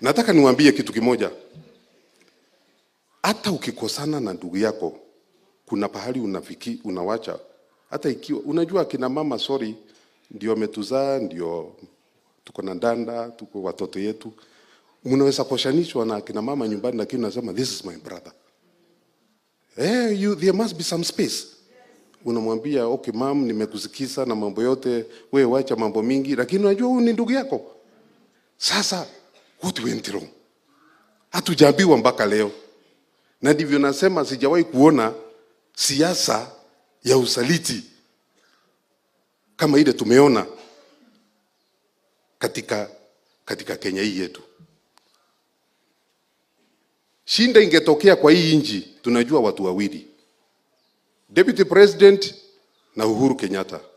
Nataka niwaambie kitu kimoja, hata ukikosana na ndugu yako kuna pahali unafiki unawacha, hata ikiwa unajua kina mama sorry, ndio ametuzaa, ndio tuko na ndanda tuko watoto yetu, mnaweza koshanishwa na kina mama nyumbani, lakini unasema this is my brother hey, eh, you, there must be some space unamwambia okay, mam, nimekusikiza na mambo yote, wewe wacha mambo mingi, lakini unajua huyu ni ndugu yako. Sasa What went wrong? Hatujaambiwa mpaka leo, na ndivyo nasema sijawahi kuona siasa ya usaliti kama ile tumeona katika, katika Kenya hii yetu. Shinda ingetokea kwa hii inji tunajua watu wawili, Deputy President na Uhuru Kenyatta.